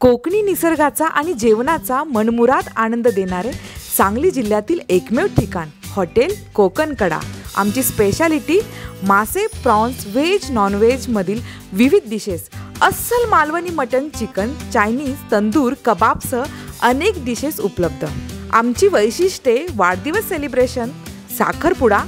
कोकणी निसर्गाचा आणि जेवणाचा मनमुराद आनंद देणारे सांगली जिल्ह्यातील एकमेव ठिकाण हॉटेल कोकण कडा आमची स्पेशालिटी मासे प्रॉन्स व्हेज नॉनव्हेजमधील विविध डिशेस अस्सल Malvani mutton chicken Chinese tandoor कबाबसह अनेक डिशेस उपलब्ध आमची वैशिष्ट्ये वाढदिवस सेलिब्रेशन साखरपुडा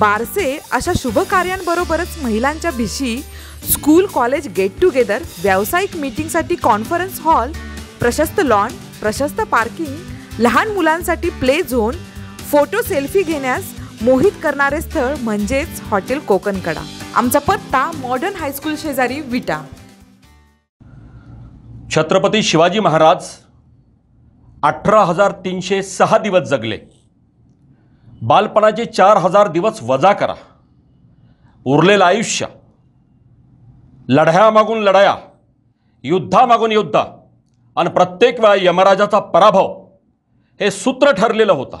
बारसे अशा शुभ कार्यांबरोबरच महिलांच्या भिशी स्कूल कॉलेज गेट टुगेदर व्यावसायिक मीटिंगसाठी कॉन्फरन्स हॉल प्रशस्त लॉन प्रशस्त पार्किंग लहान मुलांसाठी प्ले झोन फोटो सेल्फी घेण्यास मोहित करणारे स्थळ म्हणजेच हॉटेल कोकणकडा आमचा पत्ता मॉडर्न हायस्कूल शेजारी विटा छत्रपती शिवाजी महाराज अठरा हजार तीनशे सहा दिवस जगले बालपणाचे चार हजार दिवस वजा करा उरलेलं आयुष्य लढ्यामागून लढाया युद्धामागून युद्ध आणि प्रत्येक वेळा यमराजाचा पराभव हे सूत्र ठरलेलं होतं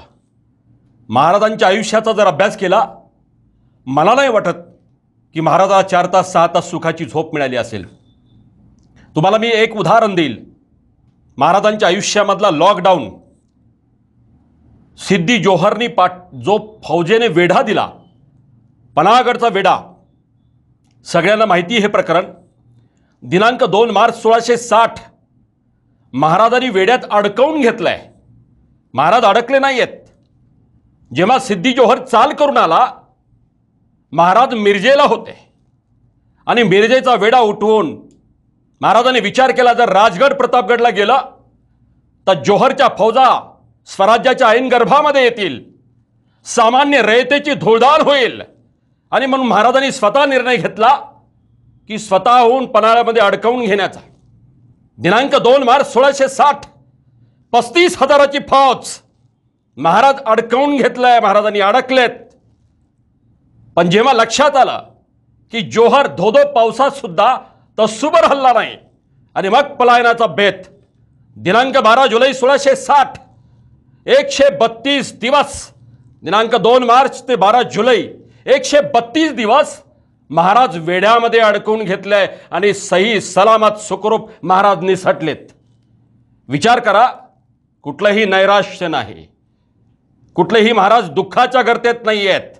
महाराजांच्या आयुष्याचा जर अभ्यास केला मला नाही वाटत की महाराजाला चार तास सहा तास सुखाची झोप मिळाली असेल तुम्हाला मी एक उदाहरण देईल महाराजांच्या आयुष्यामधला लॉकडाऊन सिद्धी जोहरनी पाठ जो फौजेने वेढा दिला पनागडचा वेढा सगळ्यांना माहिती हे प्रकरण दिनांक दोन मार्च सोळाशे साठ महाराजांनी वेड्यात अडकवून घेतलं आहे महाराज अडकले नाही आहेत जेव्हा सिद्धी जोहर चाल करून आला महाराज मिरजेला होते आणि मिरजेचा वेडा उठवून महाराजांनी विचार केला जर राजगड प्रतापगडला गेला तर जोहरच्या फौजा स्वराज्याच्या ऐन गर्भामध्ये येतील सामान्य रयतेची धुळधाळ होईल आणि म्हणून महाराजांनी स्वतः निर्णय घेतला की स्वतःहून पन्हाळ्यामध्ये अडकवून घेण्याचा दिनांक दोन मार्च सोळाशे साठ पस्तीस हजाराची फौज महाराज अडकवून घेतलाय महाराजांनी अडकलेत पण जेव्हा लक्षात आलं की जोहर धोधो पावसात सुद्धा तस्सुबर हल्ला नाही आणि मग पलायनाचा बेत दिनांक बारा जुलै सोळाशे साठ एकशे बत्तीस दिवस दिनांक दोन मार्च ते बारा जुलै एकशे बत्तीस दिवस महाराज वेड्यामध्ये अडकून घेतलंय आणि सही सलामत सुखरूप महाराज निसटलेत विचार करा कुठलंही नैराश्य नाही कुठलेही महाराज दुःखाच्या गर्तेत नाही आहेत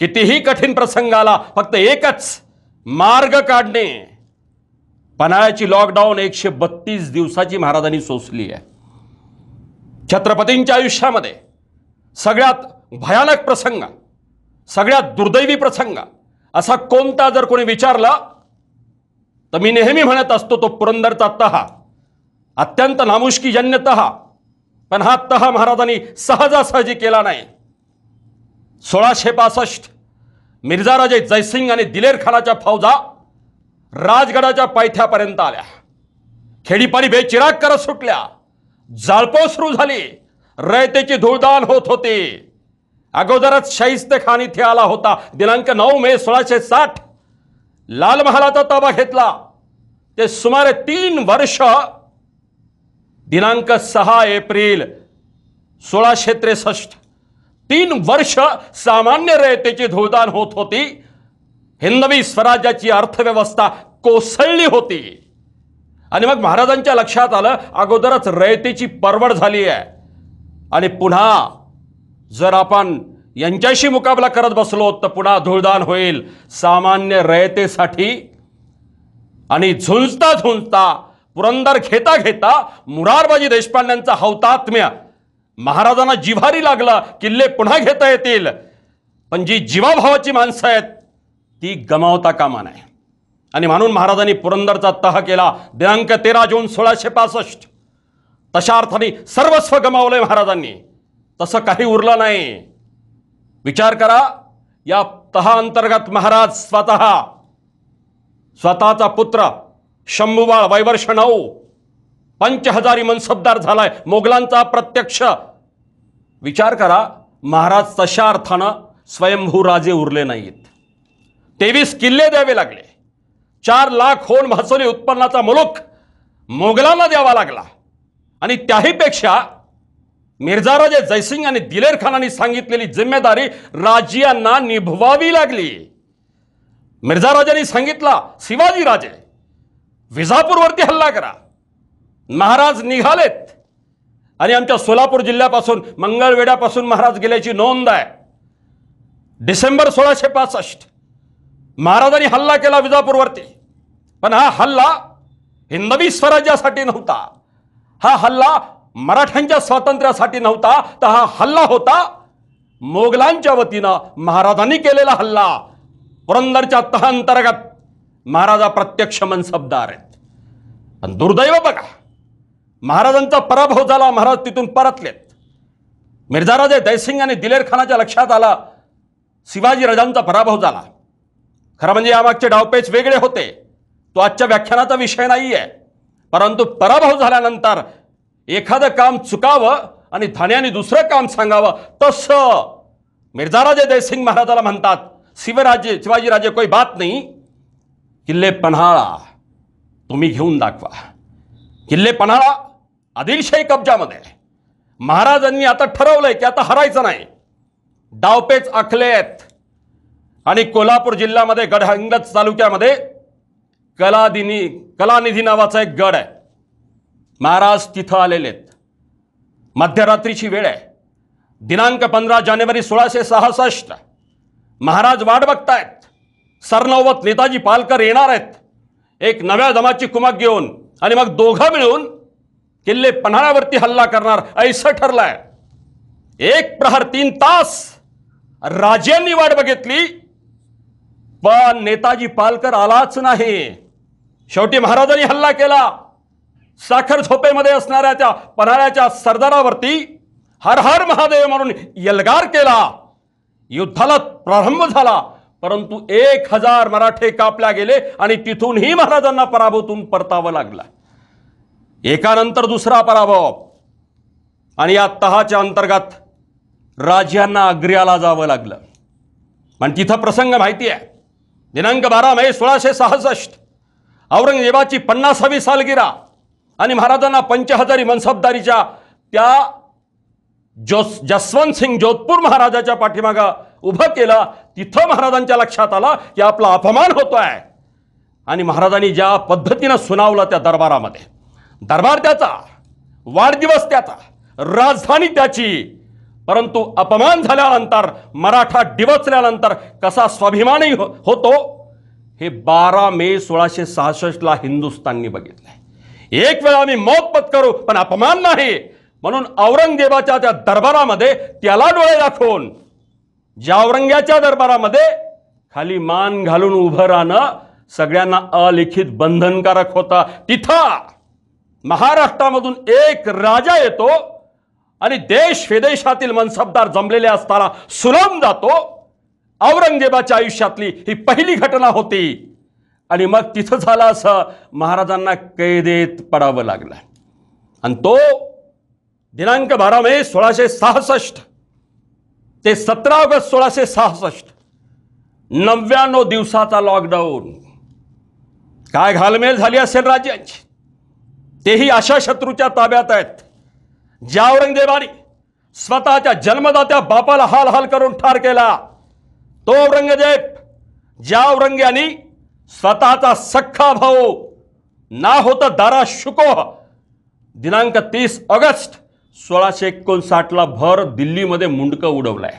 कितीही कठीण प्रसंग आला फक्त एकच मार्ग काढणे पन्हाळ्याची लॉकडाऊन एकशे बत्तीस दिवसाची महाराजांनी सोसली आहे छत्रपतींच्या आयुष्यामध्ये सगळ्यात भयानक प्रसंग सगळ्यात दुर्दैवी प्रसंग असा कोणता जर कोणी विचारला तर मी नेहमी म्हणत असतो तो पुरंदरचा तहा अत्यंत नामुष्कीजन्य तहा पण हा तहा महाराजांनी सहजासहजी केला नाही सोळाशे पासष्ट मिर्झा राजे जयसिंग आणि दिलेर खानाच्या फौजा राजगडाच्या पायथ्यापर्यंत आल्या खेडीपाणी बेचिराग करत सुटल्या जाळपोळ सुरू झाली रयतेची धुळदान होत होती अगोदरच शाहिस्ते खान इथे आला होता दिनांक नऊ मे सोळाशे साठ लाल महालाचा ताबा घेतला ते सुमारे तीन वर्ष दिनांक सहा एप्रिल सोळाशे त्रेसष्ट तीन वर्ष सामान्य रयतेची धुळदान होत होती हिंदवी स्वराज्याची अर्थव्यवस्था कोसळली होती आणि मग महाराजांच्या लक्षात आलं अगोदरच रयतेची परवड झाली आहे आणि पुन्हा जर आपण यांच्याशी मुकाबला करत बसलो तर पुन्हा धुळदान होईल सामान्य रयतेसाठी आणि झुंजता झुंजता पुरंदर घेता घेता मुरारबाजी देशपांड्यांचा हौतात्म्य महाराजांना जिव्हारी लागला किल्ले पुन्हा घेता येतील पण जी जीवाभावाची माणसं आहेत ती गमावता कामा नाही आणि म्हणून महाराजांनी पुरंदरचा तह केला दिनांक तेरा जून सोळाशे पासष्ट तशा अर्थाने सर्वस्व गमावलंय महाराजांनी तसं काही उरलं नाही विचार करा या तहा अंतर्गत महाराज स्वतः स्वतःचा पुत्र शंभूबाळ वैवर्ष नऊ पंच हजारी मनसबदार झालाय मोगलांचा प्रत्यक्ष विचार करा महाराज तशा अर्थानं स्वयंभू राजे उरले नाहीत तेवीस किल्ले द्यावे लागले चार लाख होण महसुली उत्पन्नाचा मुलूक मोगलांना द्यावा लागला आणि त्याहीपेक्षा मिर्झाराजे जयसिंग आणि दिलेर खानांनी सांगितलेली जिम्मेदारी राजियांना निभवावी लागली मिर्झाराजांनी सांगितला शिवाजीराजे विजापूरवरती हल्ला करा महाराज निघालेत आणि आमच्या सोलापूर जिल्ह्यापासून मंगळवेड्यापासून महाराज गेल्याची नोंद आहे डिसेंबर सोळाशे पासष्ट महाराजांनी हल्ला केला विजापूरवरती पण हा हल्ला हिंदवी स्वराज्यासाठी नव्हता हा हल्ला मराठ्यांच्या स्वातंत्र्यासाठी नव्हता तर हा हल्ला होता मोगलांच्या वतीनं महाराजांनी केलेला हल्ला पुरंदरच्या तहांतर्गत महाराजा प्रत्यक्ष मनसबदार आहेत पण दुर्दैव बघा महाराजांचा पराभव झाला महाराज तिथून परतलेत मिर्झा राजे जयसिंग आणि दिलेर खानाच्या लक्षात आला शिवाजी राजांचा पराभव झाला खरं म्हणजे यामागचे डावपेच वेगळे होते तो आजच्या व्याख्यानाचा विषय नाही आहे परंतु पराभव झाल्यानंतर एखादं काम चुकावं आणि धान्याने दुसरं काम सांगावं तसं मिर्झा राजे जयसिंग महाराजाला म्हणतात शिवराजे शिवाजीराजे कोई बात नाही किल्ले पन्हाळा तुम्ही घेऊन दाखवा किल्ले पन्हाळा आदिलशाही कब्जामध्ये महाराजांनी आता ठरवलंय की आता हरायचं नाही डावपेच आखलेत आणि कोल्हापूर जिल्ह्यामध्ये गडहिंगलज तालुक्यामध्ये कलादिनी कलानिधी नावाचा एक गड आहे महाराज तिथं आलेले आहेत मध्यरात्रीची वेळ आहे दिनांक पंधरा जानेवारी सोळाशे सहासष्ट महाराज वाट बघतायत सरनौवत नेताजी पालकर येणार आहेत एक नव्या जमाची कुमक घेऊन आणि मग दोघं मिळून किल्ले पन्हाळ्यावरती हल्ला करणार ऐसं ठरलाय एक प्रहार तीन तास राजेंनी वाट बघितली पण नेताजी पालकर आलाच नाही शेवटी महाराजांनी हल्ला केला साखर झोपेमध्ये असणाऱ्या त्या पन्हाळ्याच्या सरदारावरती हर हर महादेव म्हणून यलगार केला युद्धाला प्रारंभ झाला परंतु एक हजार मराठे कापल्या गेले आणि तिथूनही महाराजांना पराभवतून परतावं लागला एकानंतर दुसरा पराभव आणि या तहाच्या अंतर्गत राज्यांना अग्र्याला जावं लागलं पण तिथं प्रसंग माहिती आहे दिनांक बारा मे सोळाशे सहासष्ट औरंगजेबाची पन्नासावी सालगिरा आणि महाराजांना पंचहजारी मनसबदारीच्या त्या जोस जसवंत सिंग जोधपूर महाराजाच्या पाठीमागं उभं केलं तिथं महाराजांच्या लक्षात आलं की आपला अपमान होतो आहे आणि महाराजांनी ज्या पद्धतीनं सुनावलं त्या दरबारामध्ये दरबार त्याचा वाढदिवस त्याचा राजधानी त्याची परंतु अपमान झाल्यानंतर मराठा डिवचल्यानंतर कसा स्वाभिमानही हो, होतो हे बारा मे सोळाशे सहासष्टला हिंदुस्ताननी बघितलं एक वेळा आम्ही मौत पत्करू पण अपमान नाही म्हणून औरंगजेबाच्या त्या दरबारामध्ये त्याला डोळे दाखवून ज्या औरंग्याच्या दरबारामध्ये खाली मान घालून उभं राहणं सगळ्यांना अलिखित बंधनकारक होता तिथं महाराष्ट्रामधून एक राजा येतो आणि देश विदेशातील मनसबदार जमलेले असताना सुलम जातो औरंगजेबाच्या आयुष्यातली ही पहिली घटना होती आणि मग तिथं झाला असं महाराजांना कैदेत पडावं लागलं आणि तो दिनांक बारा मे सोळाशे सहासष्ट ते सतरा ऑगस्ट सोळाशे सहासष्ट नव्याण्णव दिवसाचा लॉकडाऊन काय घालमेल झाली असेल राज्यांची तेही अशा शत्रूच्या ताब्यात आहेत ज्या औरंगजेबाने स्वतःच्या जन्मदात्या बापाला हाल हाल करून ठार केला तो औरंगजेब ज्या औरंग्यानी स्वतःचा सख्खा भाऊ ना होता दारा शुको दिनांक तीस ऑगस्ट सोळाशे एकोणसाठला भर दिल्लीमध्ये मुंडकं उडवलाय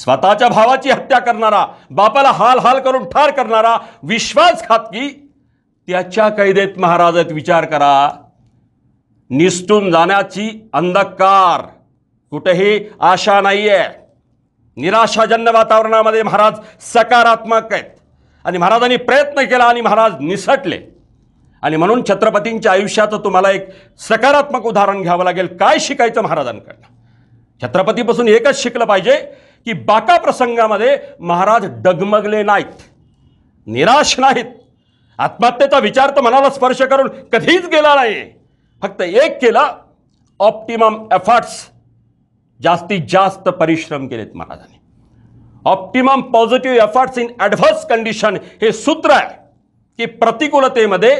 स्वतःच्या भावाची हत्या करणारा बापाला हाल हाल करून ठार करणारा विश्वास की त्याच्या कैदेत महाराजात विचार करा निसटून जाण्याची अंधकार कुठेही आशा नाहीये निराशाजन्य वातावरणामध्ये महाराज सकारात्मक आहेत आणि महाराजांनी प्रयत्न केला आणि महाराज निसटले आणि म्हणून छत्रपतींच्या आयुष्याचं तुम्हाला एक सकारात्मक उदाहरण घ्यावं लागेल काय शिकायचं महाराजांकडनं छत्रपतीपासून एकच शिकलं पाहिजे की बाका प्रसंगामध्ये महाराज डगमगले नाहीत निराश नाहीत आत्महत्येचा विचार तर मनाला स्पर्श करून कधीच गेला नाही फक्त एक केला ऑप्टिमम एफर्ट्स जास्तीत जास्त परिश्रम केलेत महाराजांनी optimum positive efforts in adverse condition हे सूत्र आहे की प्रतिकूलतेमध्ये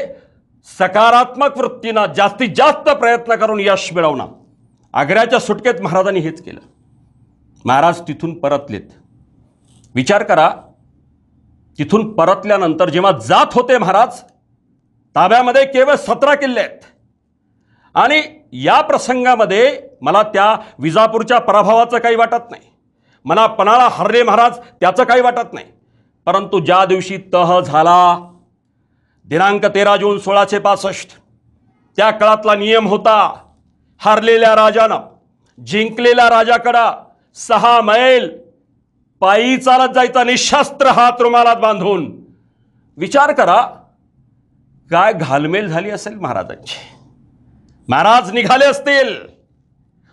सकारात्मक वृत्तींना जास्तीत जास्त प्रयत्न करून यश मिळवणं आग्र्याच्या सुटकेत महाराजांनी हेच केलं महाराज तिथून परतलेत विचार करा तिथून परतल्यानंतर जेव्हा जात होते महाराज ताब्यामध्ये केवळ सतरा किल्ले आहेत आणि या प्रसंगामध्ये मला त्या विजापूरच्या पराभवाचं काही वाटत नाही मना पणाला हरले महाराज त्याचं काही वाटत नाही परंतु ज्या दिवशी तह झाला दिनांक तेरा जून सोळाशे पासष्ट त्या काळातला नियम होता हरलेल्या राजानं जिंकलेल्या राजाकडं सहा मैल पायी चालत जायचा निशस्त्र हात रुमालात बांधून विचार करा काय घालमेल झाली असेल महाराजांची महाराज निघाले असतील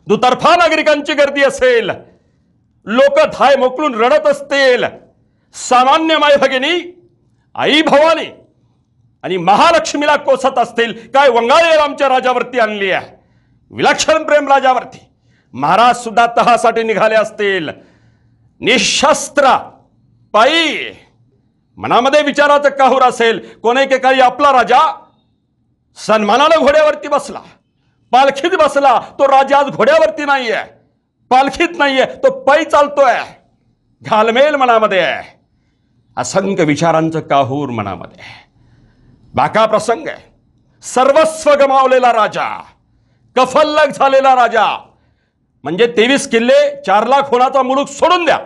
दुतर्फा नागरिकांची गर्दी असेल लोक धाय मोकळून रडत असतील सामान्य माय भगिनी आई भवानी आणि महालक्ष्मीला कोसत असतील काय वंगाळे आमच्या राजावरती आणली आहे विलक्षण प्रेम राजावरती महाराज सुद्धा तहासाठी निघाले असतील निशस्त्र पायी मनामध्ये विचाराचं काहूर असेल कोणी के काही आपला राजा सन्मानानं घोड्यावरती बसला पालखीत बसला तो राजा आज घोड्यावरती नाही आहे पालखीत नाहीये तो पै चालतोय घालमेल मनामध्ये आहे असंख्य विचारांचं काहूर मनामध्ये बाका प्रसंग आहे सर्वस्व गमावलेला राजा कफल्लग झालेला राजा म्हणजे तेवीस किल्ले चार लाख होण्याचा मुलूक सोडून द्या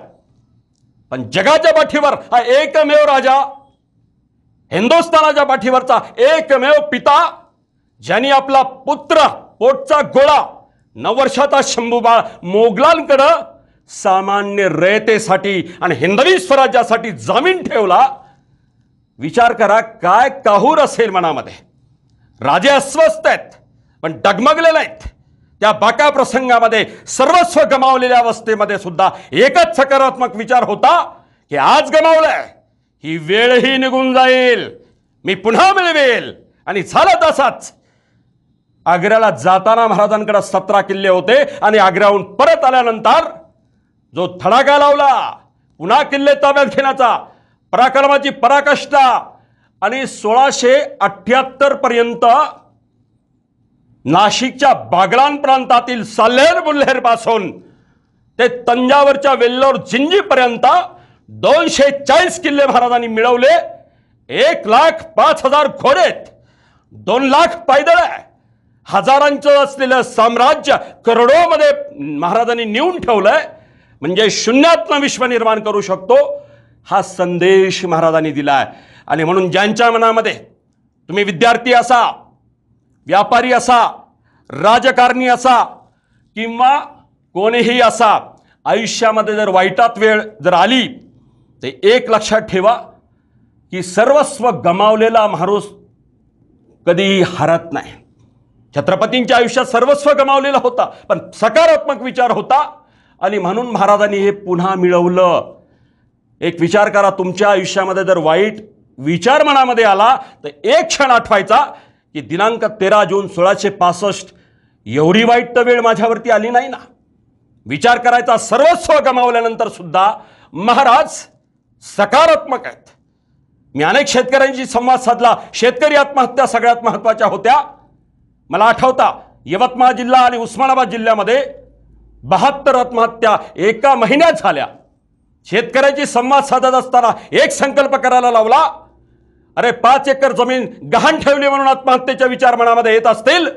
पण जगाच्या पाठीवर हा एकमेव राजा हिंदुस्थानाच्या पाठीवरचा एकमेव पिता ज्यांनी आपला पुत्र पोटचा गोळा नववर्षाचा शंभूबाळ मोगलांकडं सामान्य रयतेसाठी आणि हिंदवी स्वराज्यासाठी जामीन ठेवला विचार करा काय काहूर असेल मनामध्ये राजे अस्वस्थ आहेत पण डगमगलेले आहेत त्या बाका प्रसंगामध्ये सर्वस्व गमावलेल्या अवस्थेमध्ये सुद्धा एकच सकारात्मक विचार होता की आज गमावलंय ही वेळही निघून जाईल मी पुन्हा मिळवेल आणि झालं तसाच आग्र्याला जाताना महाराजांकडे सतरा किल्ले होते आणि आग्र्याहून परत आल्यानंतर जो थडागा लावला पुन्हा किल्ले ताब्यात घेण्याचा पराक्रमाची पराकाष्ठा आणि सोळाशे अठ्ठ्याहत्तर पर्यंत नाशिकच्या बागलान प्रांतातील साल्हेर बुल्हेर पासून ते तंजावरच्या वेल्लोर जिंजीपर्यंत दोनशे चाळीस किल्ले महाराजांनी मिळवले एक लाख पाच हजार खोरेत दोन लाख पायदळ आहे हजारांचं असलेलं साम्राज्य करोडोमध्ये महाराजांनी नेऊन ठेवलंय म्हणजे शून्यातनं विश्व निर्माण करू शकतो हा संदेश महाराजांनी दिला आहे आणि म्हणून ज्यांच्या मनामध्ये तुम्ही विद्यार्थी असा व्यापारी असा राजकारणी असा किंवा कोणीही असा आयुष्यामध्ये जर वाईटात वेळ जर आली तर एक लक्षात ठेवा की सर्वस्व गमावलेला माणूस कधीही हरत नाही छत्रपतींच्या आयुष्यात सर्वस्व गमावलेला होता पण सकारात्मक विचार होता आणि म्हणून महाराजांनी हे पुन्हा मिळवलं एक विचार करा तुमच्या आयुष्यामध्ये जर वाईट विचार मनामध्ये आला तर एक क्षण आठवायचा की दिनांक तेरा जून सोळाशे पासष्ट एवढी वाईट तर वेळ माझ्यावरती आली नाही ना विचार करायचा सर्वस्व गमावल्यानंतर सुद्धा महाराज सकारात्मक आहेत मी अनेक शेतकऱ्यांशी संवाद साधला शेतकरी आत्महत्या सगळ्यात महत्त्वाच्या होत्या मला आठवता यवतमाळ जिल्हा आणि उस्मानाबाद जिल्ह्यामध्ये बहात्तर आत्महत्या एका महिन्यात झाल्या शेतकऱ्याची संवाद साधत असताना एक संकल्प करायला लावला अरे पाच एकर जमीन गहाण ठेवली म्हणून आत्महत्येच्या विचार मनामध्ये येत असतील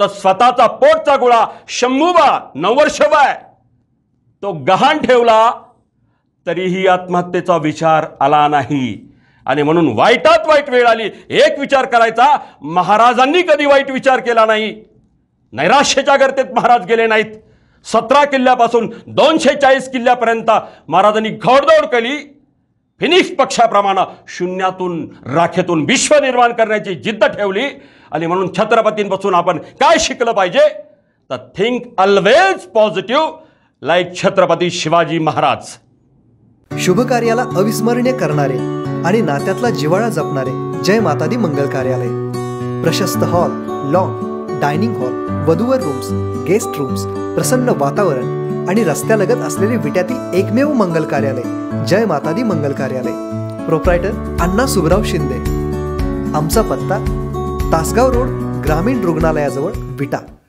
तर स्वतःचा पोटचा गोळा शंभूबा नववर्षबाय तो गहाण ठेवला तरीही आत्महत्येचा विचार आला नाही आणि म्हणून वाईटात वाईट वेळ आली एक विचार करायचा महाराजांनी कधी वाईट विचार केला नाही नैराश्य गर्तेत महाराज गेले नाहीत सतरा किल्ल्यापासून दोनशे चाळीस किल्ल्यापर्यंत महाराजांनी घोडदौड केली फिनिश पक्षाप्रमाणे शून्यातून राखेतून विश्व निर्माण करण्याची जिद्द ठेवली आणि म्हणून छत्रपतींपासून आपण काय शिकलं पाहिजे तर think always positive like Chhatrapati Shivaji Maharaj शुभ कार्याला अविस्मरणीय करणारे आणि नात्यातला जिवाळा जपणारे जय मातादी मंगल कार्यालय प्रशस्त हॉल लॉन डायनिंग हॉल वधूवर रूम्स गेस्ट रूम्स प्रसन्न वातावरण आणि रस्त्यालगत असलेले विट्यातील एकमेव मंगल कार्यालय जय मातादी मंगल कार्यालय प्रोप्रायटर अण्णा सुबराव शिंदे आमचा पत्ता तासगाव रोड ग्रामीण रुग्णालयाजवळ विटा